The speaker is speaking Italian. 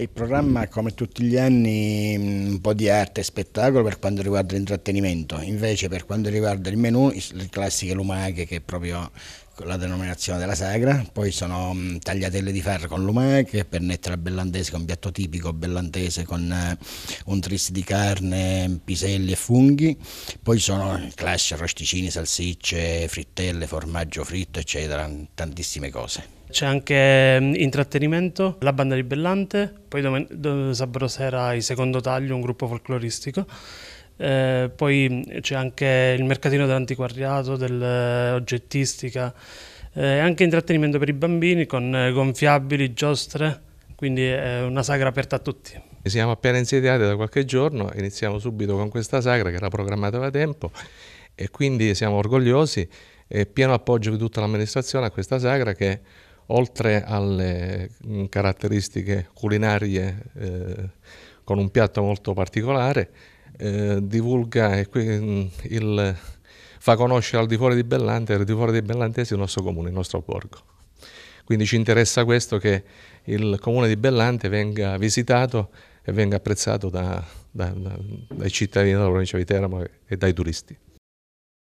Il programma, come tutti gli anni, mm, un po' di arte e spettacolo per quanto riguarda l'intrattenimento, invece per quanto riguarda il menù, le classiche lumache che proprio Ecco, la denominazione della sagra, poi sono mm, tagliatelle di ferro con lumache, pernetta bellandese con piatto tipico bellandese con eh, un tris di carne, piselli e funghi, poi sono clash, rosticini, salsicce, frittelle, formaggio fritto, eccetera, tantissime cose. C'è anche mm, intrattenimento, la banda di Bellante, poi sabato sera il secondo taglio, un gruppo folcloristico eh, poi c'è anche il mercatino dell'antiquariato, dell'oggettistica, eh, eh anche intrattenimento per i bambini con eh, gonfiabili, giostre, quindi è una sagra aperta a tutti. Siamo appena insediati da qualche giorno, iniziamo subito con questa sagra che era programmata da tempo e quindi siamo orgogliosi e pieno appoggio di tutta l'amministrazione a questa sagra che oltre alle mm, caratteristiche culinarie eh, con un piatto molto particolare eh, divulga e qui, mm, il, fa conoscere al di fuori di Bellante e al di fuori dei Bellantesi il nostro comune, il nostro borgo. Quindi ci interessa questo che il comune di Bellante venga visitato e venga apprezzato da, da, da, dai cittadini della provincia di Teramo e dai turisti.